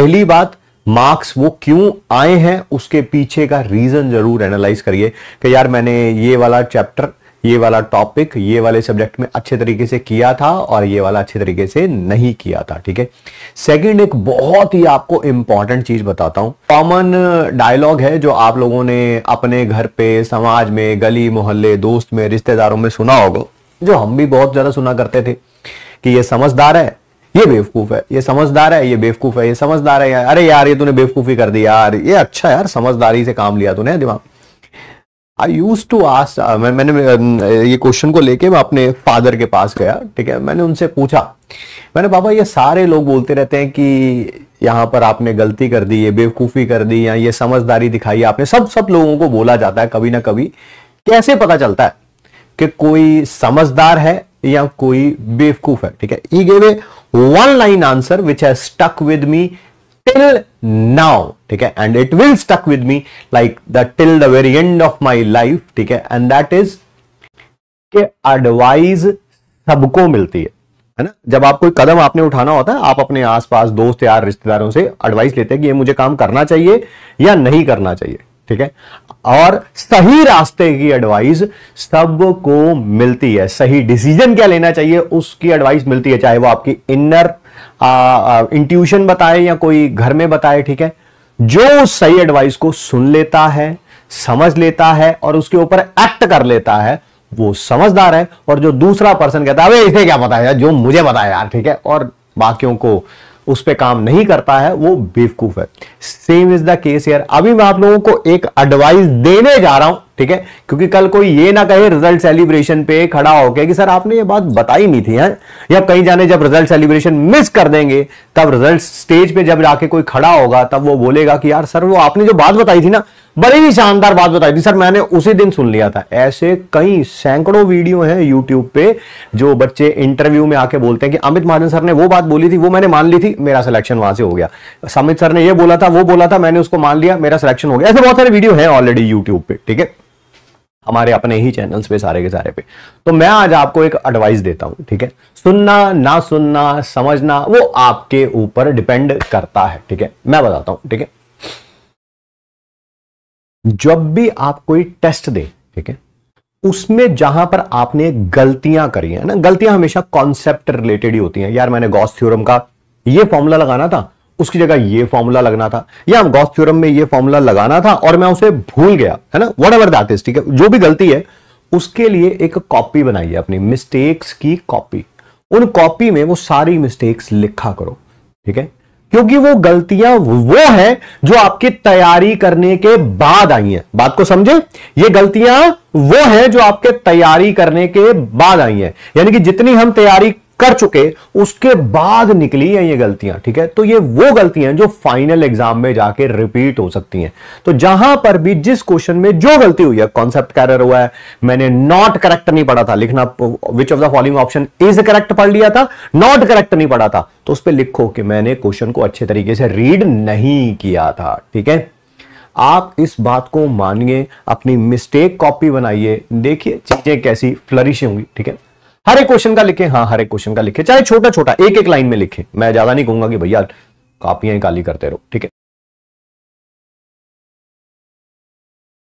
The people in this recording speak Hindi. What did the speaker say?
पहली बात मार्क्स वो क्यों आए हैं उसके पीछे का रीजन जरूर एनालाइज करिए कि यार मैंने ये वाला चैप्टर ये वाला टॉपिक ये वाले सब्जेक्ट में अच्छे तरीके से किया था और ये वाला अच्छे तरीके से नहीं किया था ठीक है सेकंड एक बहुत ही आपको इंपॉर्टेंट चीज बताता हूं कॉमन डायलॉग है जो आप लोगों ने अपने घर पे समाज में गली मोहल्ले दोस्त में रिश्तेदारों में सुना होगा जो हम भी बहुत ज्यादा सुना करते थे कि ये समझदार है ये बेवकूफ है ये समझदार है ये बेवकूफ है ये समझदार है यार अरे यार ये तूने बेवकूफी कर दी यार ये अच्छा यार समझदारी से काम लिया तूने दिमाग आई यूज टू आस्क मैंने ये क्वेश्चन को लेके मैं अपने फादर के पास गया ठीक है मैंने उनसे पूछा मैंने पापा ये सारे लोग बोलते रहते हैं कि यहाँ पर आपने गलती कर दी ये बेवकूफी कर दी या ये समझदारी दिखाई आपने सब सब लोगों को बोला जाता है कभी ना कभी कैसे पता चलता है कि कोई समझदार है या कोई बेवकूफ है ठीक है ई गेवे one line answer which has stuck with me till now ठीक है and it will stuck with me like the till the very end of my life ठीक है and that is कि advice सबको मिलती है है ना जब आप कोई कदम आपने उठाना होता है आप अपने आसपास दोस्त यार रिश्तेदारों से एडवाइस लेते हैं कि ये मुझे काम करना चाहिए या नहीं करना चाहिए ठीक है और सही रास्ते की एडवाइस सबको मिलती है सही डिसीजन क्या लेना चाहिए उसकी एडवाइस मिलती है चाहे वो आपकी इनर इंट्यूशन बताए या कोई घर में बताए ठीक है जो सही एडवाइस को सुन लेता है समझ लेता है और उसके ऊपर एक्ट कर लेता है वो समझदार है और जो दूसरा पर्सन कहता है अबे इसे क्या बताया जो मुझे बताया यार ठीक है और बाकियों को उस पर काम नहीं करता है वो बेवकूफ है सेम इज द केस यार अभी मैं आप लोगों को एक एडवाइस देने जा रहा हूं ठीक है क्योंकि कल कोई ये ना कहे रिजल्ट सेलिब्रेशन पे खड़ा होकर कि सर आपने ये बात बताई नहीं थी यार या कहीं जाने जब रिजल्ट सेलिब्रेशन मिस कर देंगे तब रिजल्ट स्टेज पे जब जाके कोई खड़ा होगा तब वो बोलेगा कि यार सर वो आपने जो बात बताई थी ना बड़ी ही शानदार बात बताई थी सर मैंने उसी दिन सुन लिया था ऐसे कई सैकड़ों वीडियो हैं यूट्यूब पे जो बच्चे इंटरव्यू में आके बोलते हैं कि अमित महाजन सर ने वो बात बोली थी वो मैंने मान ली थी मेरा सिलेक्शन वहां से हो गया समित सर ने ये बोला था वो बोला था मैंने उसको मान लिया मेरा सिलेक्शन हो गया ऐसे बहुत सारे वीडियो हैं ऑलरेडी यूट्यूब पे ठीक है हमारे अपने ही चैनल्स पे सारे के सारे पे तो मैं आज आपको एक एडवाइस देता हूं ठीक है सुनना ना सुनना समझना वो आपके ऊपर डिपेंड करता है ठीक है मैं बताता हूं ठीक है जब भी आप कोई टेस्ट दे ठीक है उसमें जहां पर आपने गलतियां करी है ना गलतियां हमेशा कॉन्सेप्ट रिलेटेड ही होती हैं यार मैंने गॉस थ्योरम का ये फॉर्मूला लगाना था उसकी जगह ये फॉर्मूला लगना था या गॉस थ्योरम में ये फॉर्मूला लगाना था और मैं उसे भूल गया है ना वट एवर दैट इज ठीक है जो भी गलती है उसके लिए एक कॉपी बनाइए अपनी मिस्टेक्स की कॉपी उन कॉपी में वो सारी मिस्टेक्स लिखा करो ठीक है क्योंकि वो गलतियां वो हैं जो आपकी तैयारी करने के बाद आई हैं बात को समझे ये गलतियां वो हैं जो आपके तैयारी करने के बाद आई हैं यानी कि जितनी हम तैयारी कर चुके उसके बाद निकली हैं ये गलतियां ठीक है तो ये वो गलतियां जो फाइनल एग्जाम में जाके रिपीट हो सकती हैं तो जहां पर भी जिस क्वेश्चन में जो गलती हुई है कॉन्सेप्ट कैरर हुआ है मैंने नॉट करेक्ट नहीं पढ़ा था लिखना which of the following option is correct पढ़ लिया था नॉट करेक्ट नहीं पढ़ा था तो उस पर लिखो कि मैंने क्वेश्चन को अच्छे तरीके से रीड नहीं किया था ठीक है आप इस बात को मानिए अपनी मिस्टेक कॉपी बनाइए देखिए चीजें कैसी फ्लरिश होंगी ठीक है हर एक क्वेश्चन का लिखे हाँ हर एक क्वेश्चन का लिखे चाहे छोटा छोटा एक एक लाइन में लिखे मैं ज्यादा नहीं कहूंगा कि भैया कापियां ही काली करते रहो ठीक है